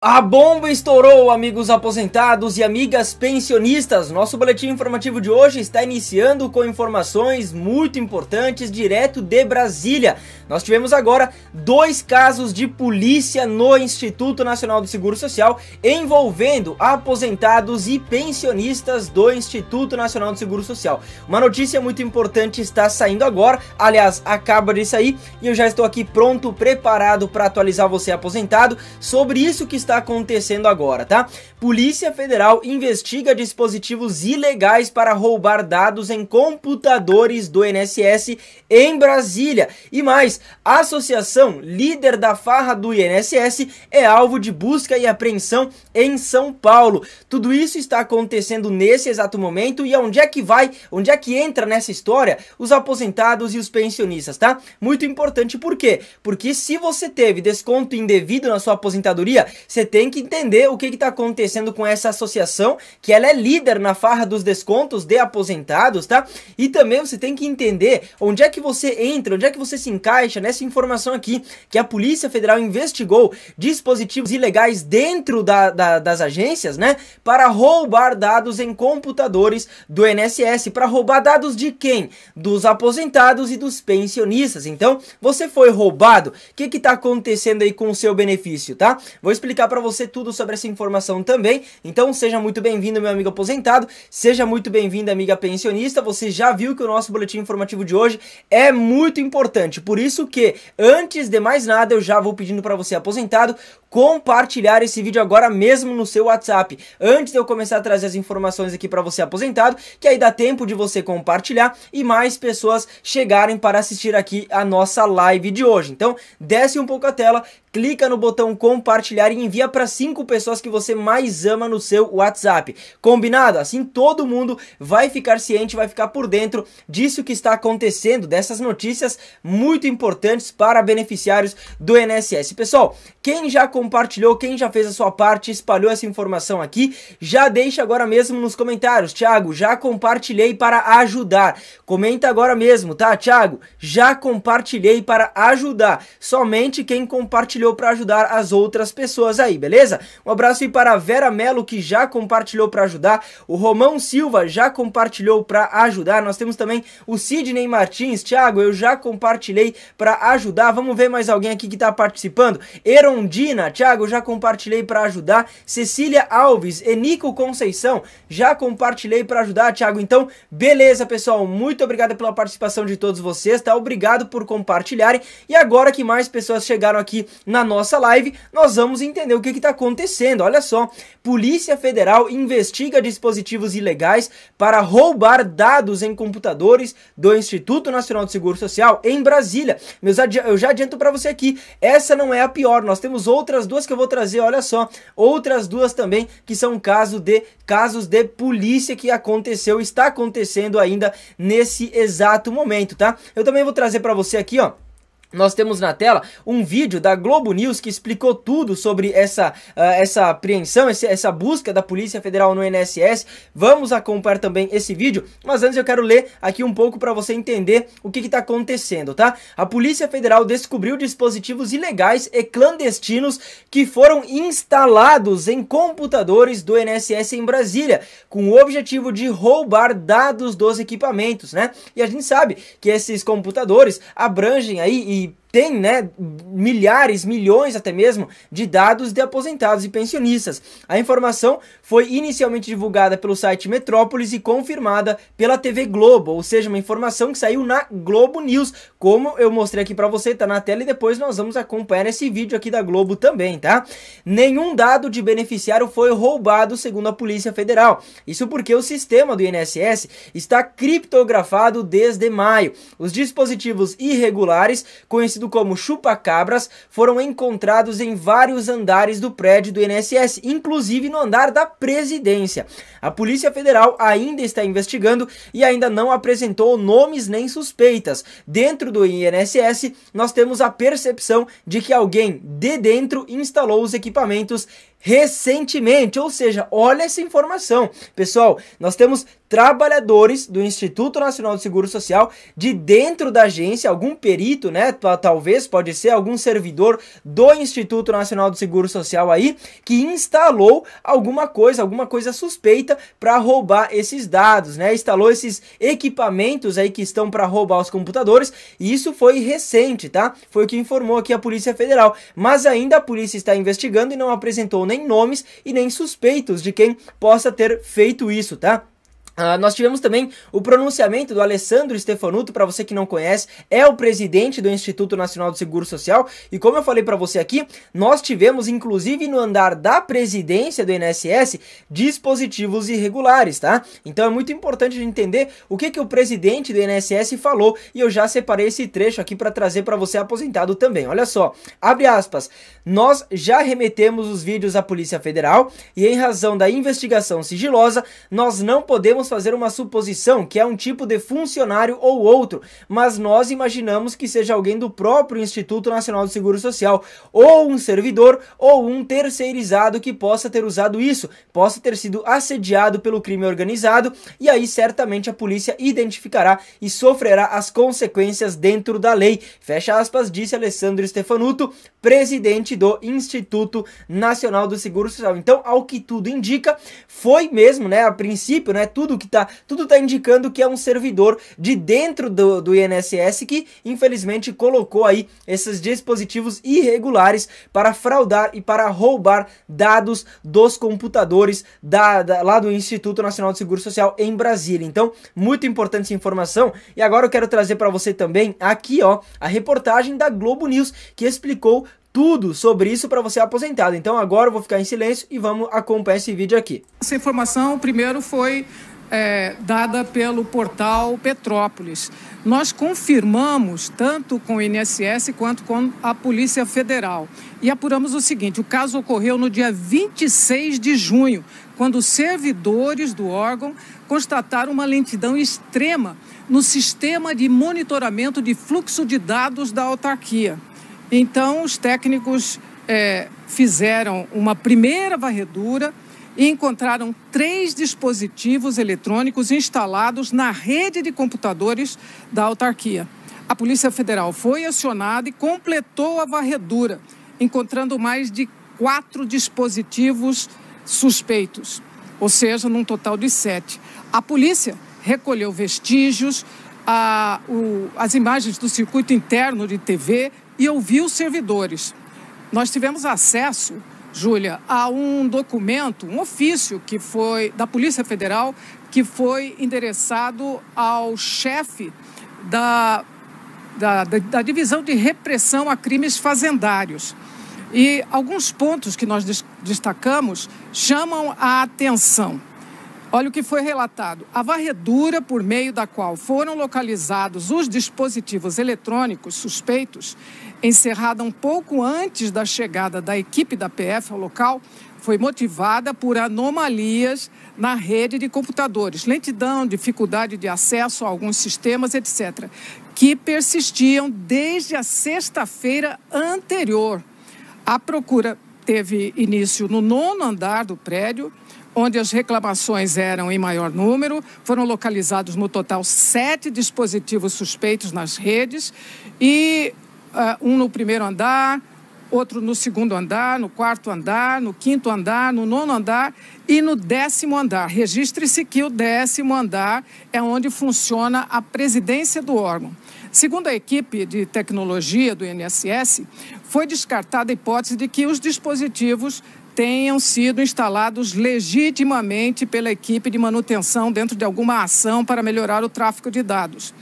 A bomba estourou, amigos aposentados e amigas pensionistas. Nosso boletim informativo de hoje está iniciando com informações muito importantes direto de Brasília. Nós tivemos agora dois casos de polícia no Instituto Nacional do Seguro Social envolvendo aposentados e pensionistas do Instituto Nacional do Seguro Social. Uma notícia muito importante está saindo agora, aliás, acaba de sair e eu já estou aqui pronto, preparado para atualizar você aposentado sobre isso que está está acontecendo agora, tá? Polícia Federal investiga dispositivos ilegais para roubar dados em computadores do INSS em Brasília. E mais, a associação líder da farra do INSS é alvo de busca e apreensão em São Paulo. Tudo isso está acontecendo nesse exato momento e onde é que vai, onde é que entra nessa história os aposentados e os pensionistas, tá? Muito importante por quê? Porque se você teve desconto indevido na sua aposentadoria, você você tem que entender o que está acontecendo com essa associação, que ela é líder na farra dos descontos de aposentados, tá? E também você tem que entender onde é que você entra, onde é que você se encaixa nessa informação aqui, que a Polícia Federal investigou dispositivos ilegais dentro da, da, das agências, né? Para roubar dados em computadores do NSS. Para roubar dados de quem? Dos aposentados e dos pensionistas. Então, você foi roubado. O que está acontecendo aí com o seu benefício, tá? Vou explicar para você tudo sobre essa informação também. Então seja muito bem-vindo, meu amigo aposentado, seja muito bem-vinda, amiga pensionista. Você já viu que o nosso boletim informativo de hoje é muito importante. Por isso que, antes de mais nada, eu já vou pedindo para você aposentado compartilhar esse vídeo agora mesmo no seu WhatsApp. Antes de eu começar a trazer as informações aqui para você aposentado, que aí dá tempo de você compartilhar e mais pessoas chegarem para assistir aqui a nossa live de hoje. Então, desce um pouco a tela, clica no botão compartilhar e envia para cinco pessoas que você mais ama no seu WhatsApp. Combinado? Assim todo mundo vai ficar ciente, vai ficar por dentro disso que está acontecendo, dessas notícias muito importantes para beneficiários do INSS. Pessoal, quem já compartilhou, quem já fez a sua parte, espalhou essa informação aqui, já deixa agora mesmo nos comentários. Thiago, já compartilhei para ajudar. Comenta agora mesmo, tá, Thiago? Já compartilhei para ajudar. Somente quem compartilhou para ajudar as outras pessoas aí, beleza? Um abraço aí para a Vera Melo que já compartilhou para ajudar, o Romão Silva já compartilhou para ajudar. Nós temos também o Sidney Martins, Thiago, eu já compartilhei para ajudar. Vamos ver mais alguém aqui que está participando. Erondina Tiago Thiago, já compartilhei para ajudar, Cecília Alves Enico Conceição, já compartilhei para ajudar, Thiago. Então, beleza, pessoal, muito obrigado pela participação de todos vocês, tá? Obrigado por compartilharem. E agora que mais pessoas chegaram aqui na nossa live, nós vamos entender o que está acontecendo. Olha só, Polícia Federal investiga dispositivos ilegais para roubar dados em computadores do Instituto Nacional de Seguro Social em Brasília. Meus, eu já adianto para você aqui, essa não é a pior. Nós temos outras outras duas que eu vou trazer, olha só, outras duas também que são caso de casos de polícia que aconteceu, está acontecendo ainda nesse exato momento, tá? Eu também vou trazer para você aqui, ó nós temos na tela um vídeo da Globo News que explicou tudo sobre essa, uh, essa apreensão, esse, essa busca da Polícia Federal no NSS. Vamos acompanhar também esse vídeo, mas antes eu quero ler aqui um pouco para você entender o que está acontecendo, tá? A Polícia Federal descobriu dispositivos ilegais e clandestinos que foram instalados em computadores do NSS em Brasília, com o objetivo de roubar dados dos equipamentos, né? E a gente sabe que esses computadores abrangem aí he tem né, milhares, milhões até mesmo, de dados de aposentados e pensionistas. A informação foi inicialmente divulgada pelo site Metrópolis e confirmada pela TV Globo, ou seja, uma informação que saiu na Globo News, como eu mostrei aqui para você, tá na tela e depois nós vamos acompanhar esse vídeo aqui da Globo também, tá? Nenhum dado de beneficiário foi roubado, segundo a Polícia Federal. Isso porque o sistema do INSS está criptografado desde maio. Os dispositivos irregulares, conhecidos como chupa-cabras, foram encontrados em vários andares do prédio do INSS, inclusive no andar da presidência. A Polícia Federal ainda está investigando e ainda não apresentou nomes nem suspeitas. Dentro do INSS, nós temos a percepção de que alguém de dentro instalou os equipamentos recentemente. Ou seja, olha essa informação. Pessoal, nós temos trabalhadores do Instituto Nacional do Seguro Social de dentro da agência, algum perito, né? Talvez pode ser algum servidor do Instituto Nacional do Seguro Social aí que instalou alguma coisa, alguma coisa suspeita para roubar esses dados, né? Instalou esses equipamentos aí que estão para roubar os computadores, e isso foi recente, tá? Foi o que informou aqui a Polícia Federal, mas ainda a polícia está investigando e não apresentou nem nomes e nem suspeitos de quem possa ter feito isso, tá? Uh, nós tivemos também o pronunciamento do Alessandro Stefanuto, para você que não conhece, é o presidente do Instituto Nacional do Seguro Social. E como eu falei para você aqui, nós tivemos inclusive no andar da presidência do INSS dispositivos irregulares, tá? Então é muito importante entender o que que o presidente do INSS falou e eu já separei esse trecho aqui para trazer para você aposentado também. Olha só, abre aspas. Nós já remetemos os vídeos à Polícia Federal e em razão da investigação sigilosa, nós não podemos podemos fazer uma suposição que é um tipo de funcionário ou outro, mas nós imaginamos que seja alguém do próprio Instituto Nacional do Seguro Social, ou um servidor ou um terceirizado que possa ter usado isso, possa ter sido assediado pelo crime organizado, e aí certamente a polícia identificará e sofrerá as consequências dentro da lei. Fecha aspas, disse Alessandro Stefanuto, presidente do Instituto Nacional do Seguro Social. Então, ao que tudo indica, foi mesmo, né, a princípio, né, tudo que tá, tudo tá indicando que é um servidor de dentro do, do INSS que infelizmente colocou aí esses dispositivos irregulares para fraudar e para roubar dados dos computadores da, da, lá do Instituto Nacional de Seguro Social em Brasília. Então, muito importante essa informação. E agora eu quero trazer para você também aqui, ó, a reportagem da Globo News que explicou tudo sobre isso para você aposentado. Então agora eu vou ficar em silêncio e vamos acompanhar esse vídeo aqui. Essa informação primeiro foi é, dada pelo portal Petrópolis. Nós confirmamos tanto com o INSS quanto com a Polícia Federal. E apuramos o seguinte: o caso ocorreu no dia 26 de junho, quando servidores do órgão constataram uma lentidão extrema no sistema de monitoramento de fluxo de dados da autarquia. Então, os técnicos é, fizeram uma primeira varredura e encontraram três dispositivos eletrônicos instalados na rede de computadores da autarquia. A Polícia Federal foi acionada e completou a varredura, encontrando mais de quatro dispositivos suspeitos, ou seja, num total de sete. A polícia recolheu vestígios, a, o, as imagens do circuito interno de TV e ouviu servidores. Nós tivemos acesso Júlia, há um documento, um ofício que foi da Polícia Federal que foi endereçado ao chefe da, da, da divisão de repressão a crimes fazendários. E alguns pontos que nós destacamos chamam a atenção. Olha o que foi relatado. A varredura por meio da qual foram localizados os dispositivos eletrônicos suspeitos encerrada um pouco antes da chegada da equipe da PF ao local, foi motivada por anomalias na rede de computadores, lentidão, dificuldade de acesso a alguns sistemas, etc., que persistiam desde a sexta-feira anterior. A procura teve início no nono andar do prédio onde as reclamações eram em maior número. Foram localizados no total sete dispositivos suspeitos nas redes e ah, um no primeiro andar, outro no segundo andar, no quarto andar, no quinto andar, no nono andar e no décimo andar. Registre-se que o décimo andar é onde funciona a presidência do órgão. Segundo a equipe de tecnologia do INSS, foi descartada a hipótese de que os dispositivos tenham sido instalados legitimamente pela equipe de manutenção dentro de alguma ação para melhorar o tráfego de dados.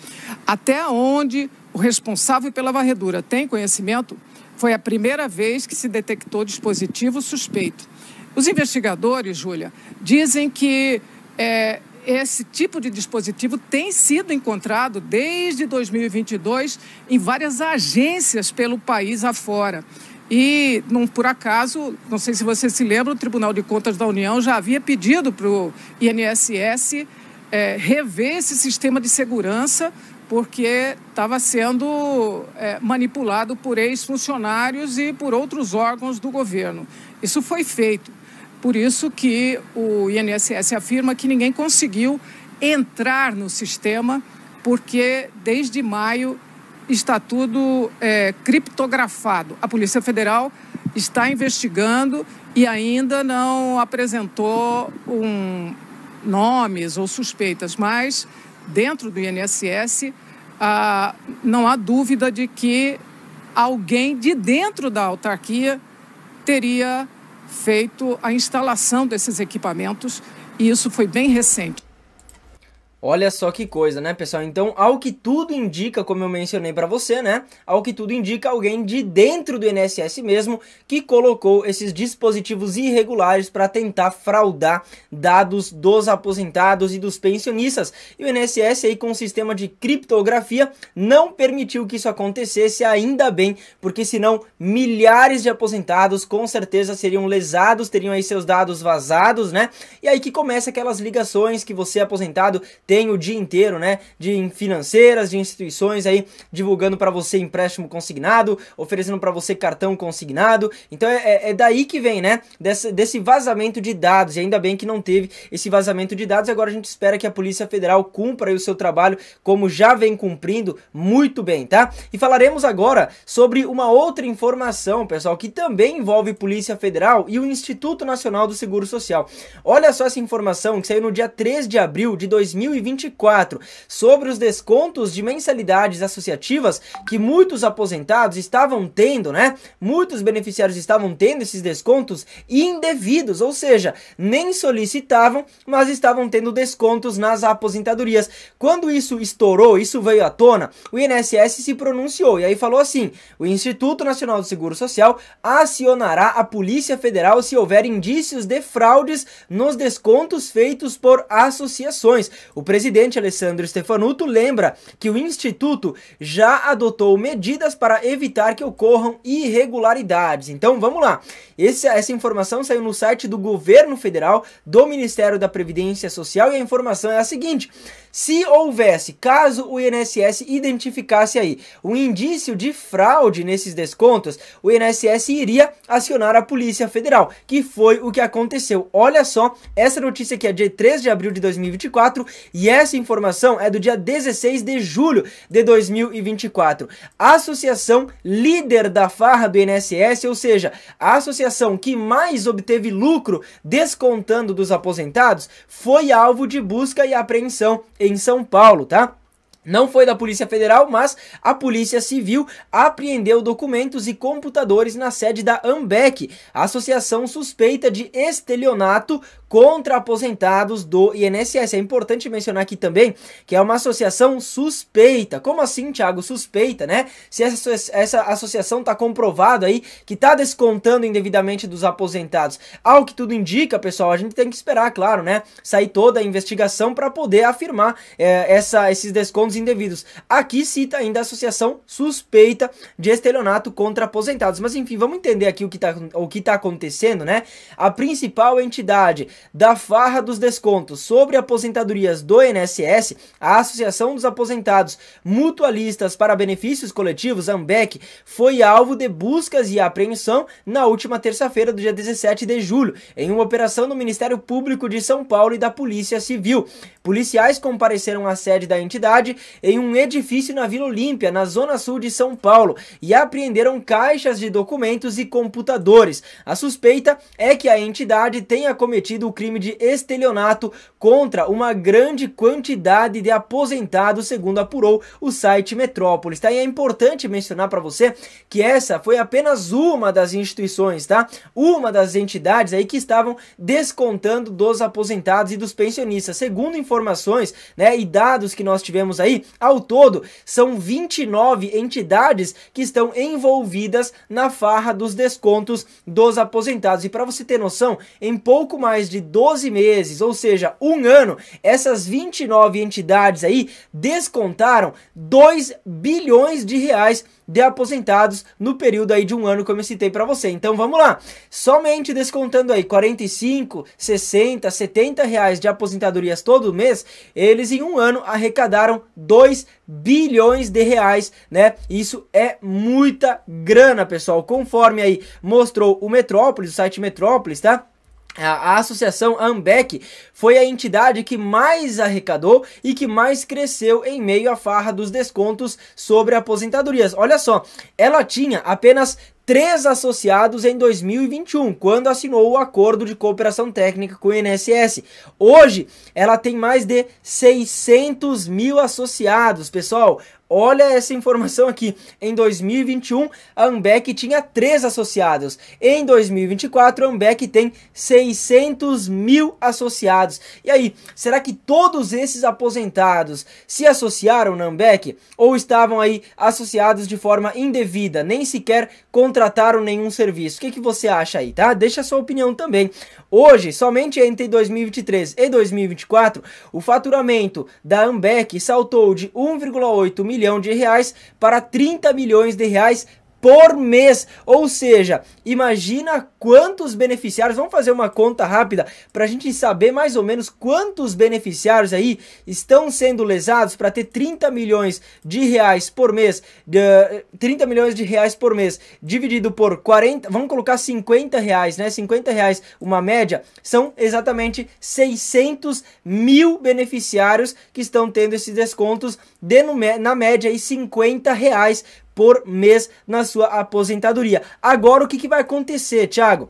Até onde o responsável pela varredura tem conhecimento, foi a primeira vez que se detectou dispositivo suspeito. Os investigadores, Júlia, dizem que é, esse tipo de dispositivo tem sido encontrado desde 2022 em várias agências pelo país afora. E, não, por acaso, não sei se você se lembra, o Tribunal de Contas da União já havia pedido para o INSS é, rever esse sistema de segurança porque estava sendo é, manipulado por ex-funcionários e por outros órgãos do governo. Isso foi feito. Por isso que o INSS afirma que ninguém conseguiu entrar no sistema, porque desde maio está tudo é, criptografado. A Polícia Federal está investigando e ainda não apresentou um, nomes ou suspeitas, mas dentro do INSS, ah, não há dúvida de que alguém de dentro da autarquia teria feito a instalação desses equipamentos, e isso foi bem recente. Olha só que coisa, né, pessoal? Então, ao que tudo indica, como eu mencionei para você, né? Ao que tudo indica, alguém de dentro do INSS mesmo que colocou esses dispositivos irregulares para tentar fraudar dados dos aposentados e dos pensionistas. E o INSS aí com o um sistema de criptografia não permitiu que isso acontecesse, ainda bem, porque senão milhares de aposentados com certeza seriam lesados, teriam aí seus dados vazados, né? E aí que começa aquelas ligações que você aposentado tem vem o dia inteiro, né, de financeiras, de instituições aí divulgando para você empréstimo consignado, oferecendo para você cartão consignado. Então é, é, é daí que vem, né, desse, desse vazamento de dados. E ainda bem que não teve esse vazamento de dados. Agora a gente espera que a Polícia Federal cumpra o seu trabalho como já vem cumprindo muito bem, tá? E falaremos agora sobre uma outra informação, pessoal, que também envolve Polícia Federal e o Instituto Nacional do Seguro Social. Olha só essa informação que saiu no dia 3 de abril de 2020 2024 sobre os descontos de mensalidades associativas que muitos aposentados estavam tendo, né? Muitos beneficiários estavam tendo esses descontos indevidos, ou seja, nem solicitavam, mas estavam tendo descontos nas aposentadorias. Quando isso estourou, isso veio à tona, o INSS se pronunciou e aí falou assim: o Instituto Nacional do Seguro Social acionará a Polícia Federal se houver indícios de fraudes nos descontos feitos por associações. O presidente Alessandro Stefanuto lembra que o Instituto já adotou medidas para evitar que ocorram irregularidades. Então vamos lá. Esse, essa informação saiu no site do governo federal, do Ministério da Previdência Social, e a informação é a seguinte: se houvesse, caso o INSS identificasse aí um indício de fraude nesses descontos, o INSS iria acionar a Polícia Federal, que foi o que aconteceu. Olha só, essa notícia aqui é de 3 de abril de 2024 e essa informação é do dia 16 de julho de 2024. A associação líder da farra do INSS, ou seja, a associação que mais obteve lucro descontando dos aposentados, foi alvo de busca e apreensão em São Paulo, tá? Não foi da Polícia Federal, mas a Polícia Civil apreendeu documentos e computadores na sede da AMBEC, associação suspeita de estelionato contra aposentados do INSS. É importante mencionar aqui também que é uma associação suspeita. Como assim, Thiago? Suspeita, né? Se essa, essa associação está comprovado aí que está descontando indevidamente dos aposentados. Ao que tudo indica, pessoal, a gente tem que esperar, claro, né? Sair toda a investigação para poder afirmar é, essa, esses descontos indevidos. Aqui cita ainda a associação suspeita de estelionato contra aposentados. Mas enfim, vamos entender aqui o que está o que tá acontecendo, né? A principal entidade da farra dos descontos sobre aposentadorias do INSS, a Associação dos Aposentados Mutualistas para Benefícios Coletivos, AMBEC, foi alvo de buscas e apreensão na última terça-feira do dia 17 de julho, em uma operação do Ministério Público de São Paulo e da Polícia Civil. Policiais compareceram à sede da entidade em um edifício na Vila Olímpia, na zona sul de São Paulo, e apreenderam caixas de documentos e computadores. A suspeita é que a entidade tenha cometido do crime de estelionato contra uma grande quantidade de aposentados, segundo apurou o site Metrópolis. Tá? E é importante mencionar para você que essa foi apenas uma das instituições, tá? Uma das entidades aí que estavam descontando dos aposentados e dos pensionistas. Segundo informações, né, e dados que nós tivemos aí, ao todo são 29 entidades que estão envolvidas na farra dos descontos dos aposentados. E para você ter noção, em pouco mais de de 12 meses, ou seja, um ano, essas 29 entidades aí descontaram 2 bilhões de reais de aposentados no período aí de um ano, como eu citei para você. Então vamos lá, somente descontando aí 45, 60, 70 reais de aposentadorias todo mês, eles em um ano arrecadaram 2 bilhões de reais, né? Isso é muita grana, pessoal, conforme aí mostrou o Metrópolis, o site Metrópolis, tá? A associação Ambec foi a entidade que mais arrecadou e que mais cresceu em meio à farra dos descontos sobre aposentadorias. Olha só, ela tinha apenas três associados em 2021, quando assinou o acordo de cooperação técnica com o INSS. Hoje, ela tem mais de 600 mil associados, pessoal. Olha essa informação aqui. Em 2021, a Ambec tinha três associados. Em 2024, a Ambec tem 600 mil associados. E aí, será que todos esses aposentados se associaram na Ambec ou estavam aí associados de forma indevida, nem sequer contra contrataram nenhum serviço. O que, que você acha aí, tá? Deixa a sua opinião também. Hoje, somente entre 2023 e 2024, o faturamento da Ambec saltou de 1,8 milhão de reais para 30 milhões de reais por mês. Ou seja, imagina quantos beneficiários. Vamos fazer uma conta rápida para a gente saber mais ou menos quantos beneficiários aí estão sendo lesados para ter 30 milhões de reais por mês. De, 30 eh, milhões de reais por mês dividido por 40. Vamos colocar 50 reais, né? 50 reais, uma média. São exatamente 600 mil beneficiários que estão tendo esses descontos de, na média aí 50 reais por mês na sua aposentadoria. Agora o que, que vai acontecer, Thiago?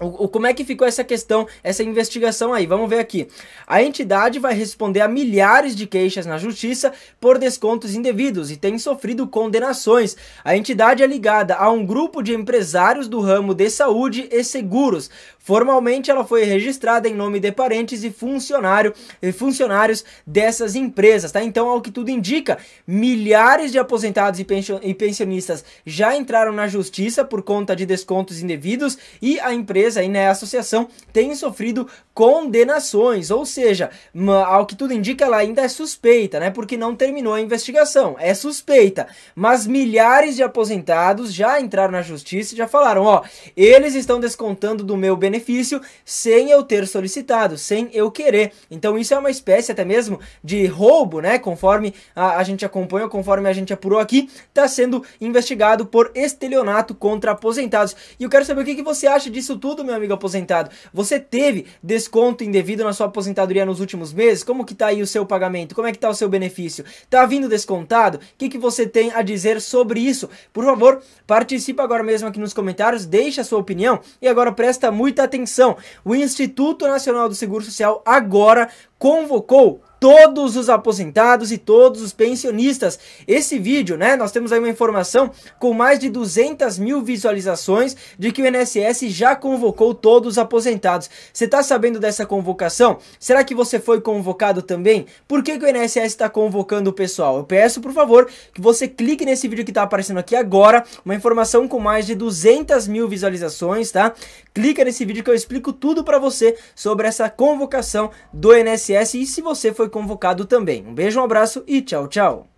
O, o, como é que ficou essa questão, essa investigação aí? Vamos ver aqui. A entidade vai responder a milhares de queixas na justiça por descontos indevidos e tem sofrido condenações. A entidade é ligada a um grupo de empresários do ramo de saúde e seguros. Formalmente, ela foi registrada em nome de parentes e funcionário, funcionários dessas empresas, tá? Então, ao que tudo indica, milhares de aposentados e pensionistas já entraram na justiça por conta de descontos indevidos e a empresa e né, a associação têm sofrido condenações, ou seja, ao que tudo indica, ela ainda é suspeita, né? Porque não terminou a investigação, é suspeita. Mas milhares de aposentados já entraram na justiça e já falaram, ó, eles estão descontando do meu benefício benefício sem eu ter solicitado, sem eu querer. Então isso é uma espécie até mesmo de roubo, né? Conforme a, a gente acompanha, conforme a gente apurou aqui, está sendo investigado por estelionato contra aposentados. E eu quero saber o que, que você acha disso tudo, meu amigo aposentado. Você teve desconto indevido na sua aposentadoria nos últimos meses? Como que tá aí o seu pagamento? Como é que tá o seu benefício? Tá vindo descontado? O que, que você tem a dizer sobre isso? Por favor, participe agora mesmo aqui nos comentários, deixe a sua opinião e agora presta muita atenção, o Instituto Nacional do Seguro Social agora convocou todos os aposentados e todos os pensionistas. Esse vídeo, né? Nós temos aí uma informação com mais de 200 mil visualizações de que o INSS já convocou todos os aposentados. Você está sabendo dessa convocação? Será que você foi convocado também? Por que, que o INSS está convocando o pessoal? Eu peço, por favor, que você clique nesse vídeo que está aparecendo aqui agora, uma informação com mais de 200 mil visualizações, tá? Clica nesse vídeo que eu explico tudo para você sobre essa convocação do INSS INSS e se você foi convocado também. Um beijo, um abraço e tchau, tchau.